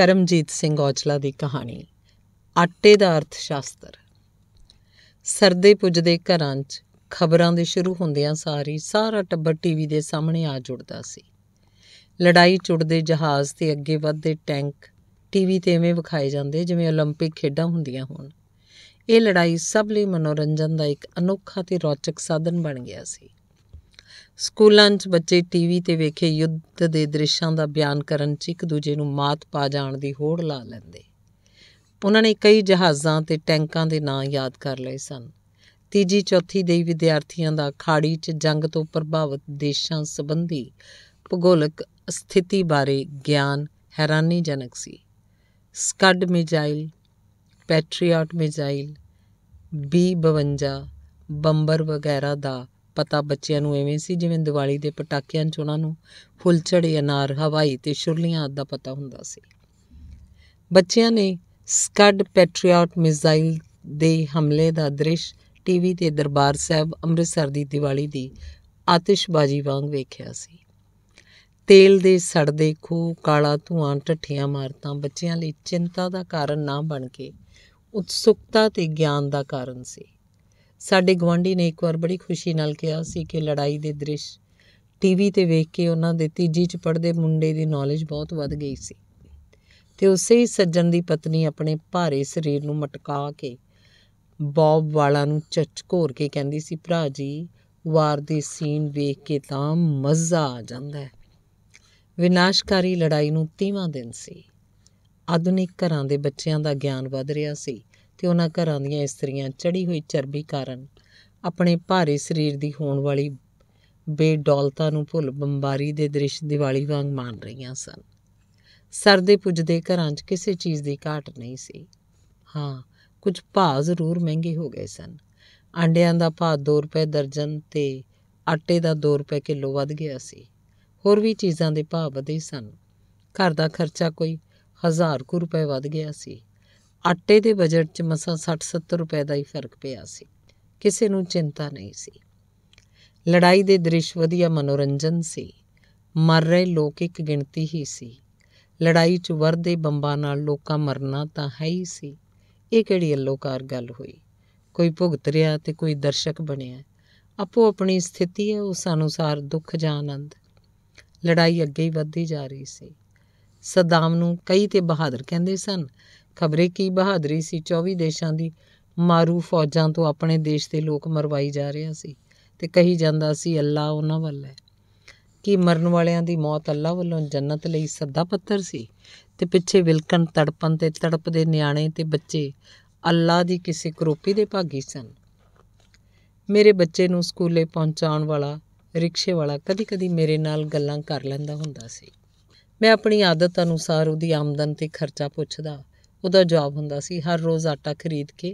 ਕਰਮਜੀਤ ਸਿੰਘ ਔਜਲਾ ਦੀ ਕਹਾਣੀ ਆਟੇ ਦਾ ਅਰਥ ਸ਼ਾਸਤਰ ਸਰਦੇ ਪੁੱਜਦੇ ਘਰਾਂ 'ਚ ਖਬਰਾਂ ਦੇ ਸ਼ੁਰੂ ਹੁੰਦਿਆਂ ਸਾਰੀ ਸਾਰਾ ਟੱਬਰ ਟੀਵੀ ਦੇ ਸਾਹਮਣੇ ਆ ਜੁੜਦਾ ਸੀ ਲੜਾਈ ਚੁੜਦੇ ਜਹਾਜ਼ ਤੇ ਅੱਗੇ ਵੱਧਦੇ ਟੈਂਕ ਟੀਵੀ ਤੇ ਐਵੇਂ ਵਿਖਾਏ ਜਾਂਦੇ ਜਿਵੇਂ 올림픽 ਖੇਡਾਂ ਹੁੰਦੀਆਂ ਹੋਣ ਇਹ ਲੜਾਈ ਸਭ ਲਈ ਮਨੋਰੰਜਨ ਦਾ ਇੱਕ ਅਨੋਖਾ ਤੇ ਰੌਚਕ ਸਾਧਨ ਬਣ ਗਿਆ ਸੀ ਸਕੂਲਾਂ 'ਚ ਬੱਚੇ ਟੀਵੀ ਤੇ ਵੇਖੇ ਯੁੱਧ ਦੇ ਦ੍ਰਿਸ਼ਾਂ ਦਾ ਬਿਆਨ ਕਰਨ 'ਚ ਇੱਕ ਦੂਜੇ ਨੂੰ ਮਾਤ ਪਾ ਜਾਣ ਦੀ ਹੋੜ ਲਾ ਲੈਂਦੇ ਉਹਨਾਂ ਨੇ ਕਈ ਜਹਾਜ਼ਾਂ ਤੇ ਟੈਂਕਾਂ ਦੇ ਨਾਂ ਯਾਦ ਕਰ ਲਏ ਸਨ ਤੀਜੀ ਚੌਥੀ ਦੇ ਵਿਦਿਆਰਥੀਆਂ ਦਾ ਖਾੜੀ 'ਚ ਜੰਗ ਤੋਂ ਪ੍ਰਭਾਵਿਤ ਦੇਸ਼ਾਂ ਸੰਬੰਧੀ ਭੂਗੋਲਿਕ ਸਥਿਤੀ ਬਾਰੇ ਗਿਆਨ ਹੈਰਾਨੀਜਨਕ ਸੀ Scud missile Patriot missile B52 bomber ਵਗੈਰਾ ਦਾ ਪਤਾ ਬੱਚਿਆਂ ਨੂੰ ਐਵੇਂ ਸੀ ਜਿਵੇਂ ਦੀਵਾਲੀ ਦੇ ਪਟਾਕਿਆਂ 'ਚ ਉਹਨਾਂ ਨੂੰ ਫੁੱਲ ਚੜੇ ਅਨਾਰ ਹਵਾਈ ਤੇ ਸ਼ੁਰਲੀਆਂ ਦਾ ਪਤਾ ਹੁੰਦਾ ਸੀ ਬੱਚਿਆਂ ਨੇ ਸਕਡ ਪੈਟਰੀਆਟ ਮਿਜ਼ਾਈਲ ਦੇ ਹਮਲੇ ਦਾ ਦ੍ਰਿਸ਼ ਟੀਵੀ ਤੇ ਦਰਬਾਰ ਸਾਹਿਬ ਅੰਮ੍ਰਿਤਸਰ ਦੀ ਦੀਵਾਲੀ ਦੀ ਆਤਿਸ਼ਬਾਜ਼ੀ ਵਾਂਗ ਵੇਖਿਆ ਸੀ ਤੇਲ ਦੇ ਸੜਦੇ ਖੂ ਕਾਲਾ ਧੂਆਂ ਟੱਠੀਆਂ ਮਾਰਤਾ ਬੱਚਿਆਂ ਲਈ ਚਿੰਤਾ ਦਾ ਕਾਰਨ ਨਾ ਬਣ ਕੇ ਉਤਸੁਕਤਾ ਤੇ ਗਿਆਨ ਦਾ ਕਾਰਨ ਸੀ ਸਾਡੇ ਗਵਾਂਢੀ ਨੇ ਇੱਕ ਵਾਰ ਬੜੀ ਖੁਸ਼ੀ ਨਾਲ ਕਿਹਾ ਸੀ ਕਿ ਲੜਾਈ ਦੇ ਦ੍ਰਿਸ਼ ਟੀਵੀ ਤੇ ਵੇਖ ਕੇ ਉਹਨਾਂ ਦੇ ਤੀਜੀ ਚ ਪੜਦੇ ਮੁੰਡੇ ਦੀ ਨੌਲੇਜ ਬਹੁਤ ਵੱਧ ਗਈ ਸੀ ਤੇ ਉਸੇ ਹੀ ਸੱਜਣ ਦੀ ਪਤਨੀ ਆਪਣੇ ਭਾਰੇ ਸਰੀਰ ਨੂੰ ਮਟਕਾ ਕੇ ਬੌਬ ਵਾਲਾ ਨੂੰ ਚਚਕੋਰ ਕੇ ਕਹਿੰਦੀ ਸੀ ਭਰਾ ਜੀ ਵਾਰ ਦੇ ਸੀਨ ਵੇਖ ਕੇ ਤਾਂ ਮਜ਼ਾ ਆ ਜਾਂਦਾ ਹੈ ਵਿਨਾਸ਼ਕਾਰੀ ਲੜਾਈ ਨੂੰ 30ਵਾਂ ਦਿਨ ਸੀ ਆਧੁਨਿਕ ਘਰਾਂ ਦੇ ਬੱਚਿਆਂ ਦਾ ਗਿਆਨ ਵਧ ਰਿਹਾ ਸੀ ਤੇ ਉਹਨਾਂ ਘਰਾਂ ਦੀਆਂ ਇਸਤਰੀਆਂ ਚੜੀ ਹੋਈ ਚਰਬੀ ਕਾਰਨ ਆਪਣੇ ਭਾਰੇ ਸਰੀਰ ਦੀ ਹੋਣ ਵਾਲੀ ਬੇਡੌਲਤਾ ਨੂੰ ਭੁੱਲ ਬੰਬਾਰੀ ਦੇ ਦ੍ਰਿਸ਼ ਦੀਵਾਲੀ ਵਾਂਗ ਮਾਣ ਰਹੀਆਂ ਸਨ ਸਰਦੇ ਪੁੱਜਦੇ ਘਰਾਂ 'ਚ ਕਿਸੇ ਚੀਜ਼ ਦੀ ਘਾਟ ਨਹੀਂ ਸੀ ਹਾਂ ਕੁਝ ਭਾਅ ਜ਼ਰੂਰ ਮਹਿੰਗੇ ਹੋ ਗਏ ਸਨ ਆਂਡਿਆਂ ਦਾ ਭਾਅ 2 ਰੁਪਏ ਦਰਜਨ ਤੇ ਆਟੇ ਦਾ 2 ਰੁਪਏ ਕਿਲੋ ਵੱਧ ਗਿਆ ਸੀ ਹੋਰ ਵੀ ਚੀਜ਼ਾਂ ਦੇ ਭਾਅ ਵਧੇ ਸਨ ਘਰ ਦਾ ਖਰਚਾ ਕੋਈ 1000 ਕੁ ਰੁਪਏ ਵੱਧ ਗਿਆ ਸੀ ਆਟੇ ਦੇ ਬਜਟ 'ਚ ਮਸਾ 60-70 ਰੁਪਏ ਦਾ ਹੀ ਫਰਕ ਪਿਆ ਸੀ ਕਿਸੇ ਨੂੰ ਚਿੰਤਾ ਨਹੀਂ ਸੀ ਲੜਾਈ ਦੇ ਦ੍ਰਿਸ਼ ਵਧੀਆ ਮਨੋਰੰਜਨ ਸੀ ਮਰ ਰਹੇ ਲੋਕ ਇੱਕ ਗਿਣਤੀ ਹੀ ਸੀ ਲੜਾਈ 'ਚ ਵਰਦੇ ਬੰਬਾਂ ਨਾਲ ਲੋਕਾਂ ਮਰਨਾ ਤਾਂ ਹੈ ਹੀ ਸੀ ਇਹ ਕਿਹੜੀ ਅਲੋਕਾਰ ਗੱਲ ਹੋਈ ਕੋਈ ਭੁਗਤ ਰਿਹਾ ਤੇ ਕੋਈ ਦਰਸ਼ਕ ਬਣਿਆ ਆਪੋ ਆਪਣੀ ਸਥਿਤੀ ਹੈ ਉਸ ਅਨੁਸਾਰ ਦੁੱਖ ਜਾਂ ਆਨੰਦ ਲੜਾਈ ਅੱਗੇ ਹੀ ਵੱਧਦੀ ਜਾ ਰਹੀ ਸੀ ਸਦਾਮ ਨੂੰ ਕਈ ਤੇ ਬਹਾਦਰ ਕਹਿੰਦੇ ਸਨ ਖਬਰੇ ਕੀ ਬਹਾਦਰੀ ਸੀ 24 ਦੇਸ਼ਾਂ ਦੀ ਮਾਰੂ ਫੌਜਾਂ ਤੋਂ ਆਪਣੇ ਦੇਸ਼ ਦੇ ਲੋਕ ਮਰਵਾਈ ਜਾ ਰਿਹਾ ਸੀ ਤੇ ਕਹੀ ਜਾਂਦਾ ਸੀ ਅੱਲਾ ਉਹਨਾਂ ਵੱਲ ਹੈ ਕਿ ਮਰਨ ਵਾਲਿਆਂ ਦੀ ਮੌਤ ਅੱਲਾ ਵੱਲੋਂ ਜੰਨਤ ਲਈ ਸੱਦਾ ਪੱਤਰ ਸੀ ਤੇ ਪਿੱਛੇ ਵਿਲਕਣ ਤੜਪਨ ਤੇ ਤੜਪਦੇ ਨਿਆਣੇ ਤੇ ਬੱਚੇ ਅੱਲਾ ਦੀ ਕਿਸੇ ਕਰੋਪੀ ਦੇ ਭਾਗੀ ਸਨ ਮੇਰੇ ਬੱਚੇ ਨੂੰ ਸਕੂਲੇ ਪਹੁੰਚਾਉਣ ਵਾਲਾ ਰਿਕਸ਼ੇ ਵਾਲਾ ਕਦੀ-ਕਦੀ ਮੇਰੇ ਨਾਲ ਗੱਲਾਂ ਕਰ ਲੈਂਦਾ ਹੁੰਦਾ ਸੀ ਮੈਂ ਆਪਣੀ ਆਦਤ ਅਨੁਸਾਰ ਉਹਦੀ ਆਮਦਨ ਤੇ ਖਰਚਾ ਪੁੱਛਦਾ ਉਹਦਾ ਜਵਾਬ ਹੁੰਦਾ ਸੀ ਹਰ ਰੋਜ਼ ਆਟਾ ਖਰੀਦ ਕੇ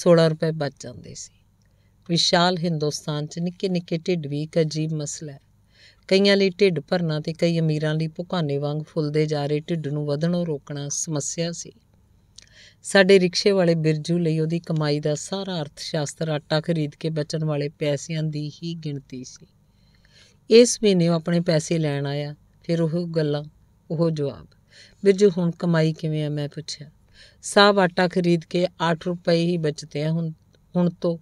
16 ਰੁਪਏ ਬਚ ਜਾਂਦੇ ਸੀ ਵਿਸ਼ਾਲ ਹਿੰਦੁਸਤਾਨ 'ਚ ਨਿੱਕੇ ਨਿੱਕੇ ਢਿੱਡ ਵੀ ਇੱਕ ਅਜੀਬ ਮਸਲਾ ਹੈ ਕਈਆਂ ਲਈ ਢਿੱਡ ਭਰਨਾ ਤੇ ਕਈ ਅਮੀਰਾਂ ਲਈ ਭੁਖਾਨੇ ਵਾਂਗ ਫੁੱਲਦੇ ਜਾ ਰਹੇ ਢਿੱਡ ਨੂੰ ਵਧਣੋਂ ਰੋਕਣਾ ਸਮੱਸਿਆ ਸੀ ਸਾਡੇ ਰਿਕਸ਼ੇ ਵਾਲੇ ਬਿਰਜੂ ਲਈ ਉਹਦੀ ਕਮਾਈ ਦਾ ਸਾਰਾ ਅਰਥ ਸ਼ਾਸਤਰ ਆਟਾ ਖਰੀਦ ਕੇ ਬਚਣ ਵਾਲੇ ਪੈਸਿਆਂ ਦੀ ਹੀ ਗਿਣਤੀ ਸੀ ਇਸ ਮਹੀਨੇ ਉਹ ਆਪਣੇ ਪੈਸੇ ਲੈਣ ਆਇਆ ਫਿਰ ਉਹ ਗੱਲਾਂ ਉਹ ਜਵਾਬ ਬਿਰਜੂ ਹੁਣ ਕਮਾਈ ਕਿਵੇਂ ਆ ਮੈਂ ਪੁੱਛਿਆ ਸਾਬ ਆਟਾ ਖਰੀਦ ਕੇ 8 ਰੁਪਏ ਹੀ ਬਚਦੇ ਆ ਹੁਣ ਹੁਣ ਤੋਂ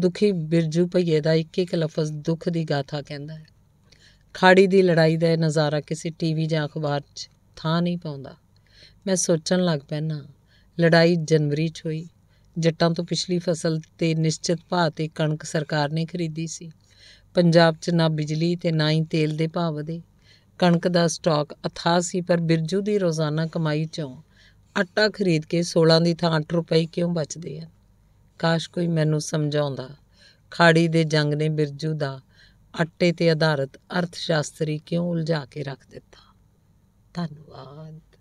ਦੁਖੀ ਬਿਰਜੂ ਭਈਏ ਦਾ ਇੱਕ ਇੱਕ ਲਫ਼ਜ਼ ਦੁੱਖ ਦੀ ਗਾਥਾ ਕਹਿੰਦਾ ਹੈ ਖਾੜੀ ਦੀ ਲੜਾਈ ਦਾ ਨਜ਼ਾਰਾ ਕਿਸੇ ਟੀਵੀ ਜਾਂ ਅਖਬਾਰ 'ਚ ਥਾਂ ਨਹੀਂ ਪਾਉਂਦਾ ਮੈਂ ਸੋਚਣ ਲੱਗ ਪੈਣਾ ਲੜਾਈ ਜਨਵਰੀ 'ਚ ਹੋਈ ਜੱਟਾਂ ਤੋਂ ਪਿਛਲੀ ਫਸਲ ਤੇ ਨਿਸ਼ਚਿਤ ਭਾਅ ਤੇ ਕਣਕ ਸਰਕਾਰ ਨੇ ਖਰੀਦੀ ਸੀ ਪੰਜਾਬ 'ਚ ਨਾ ਬਿਜਲੀ ਤੇ ਨਾ ਹੀ ਤੇਲ ਦੇ ਭਾਅ ਵਧੇ ਕਣਕ ਦਾ ਸਟਾਕ ਅਥਾ ਸੀ ਪਰ ਬਿਰਜੂ ਦੀ ਰੋਜ਼ਾਨਾ ਕਮਾਈ ਚੋਂ ਆਟਾ ਖਰੀਦ ਕੇ 16 ਦੀ ਥਾਂ 8 ਰੁਪਏ ਕਿਉਂ ਬਚਦੇ ਆ ਕਾਸ਼ ਕੋਈ ਮੈਨੂੰ ਸਮਝਾਉਂਦਾ ਖਾੜੀ ਦੇ ਜੰਗ ਨੇ ਬਿਰਜੂ ਦਾ ਆਟੇ ਤੇ ਆਧਾਰਿਤ ਅਰਥ ਸ਼ਾਸਤਰੀ ਕਿਉਂ ਉਲਝਾ ਕੇ ਰੱਖ ਦਿੱਤਾ ਧੰਨਵਾਦ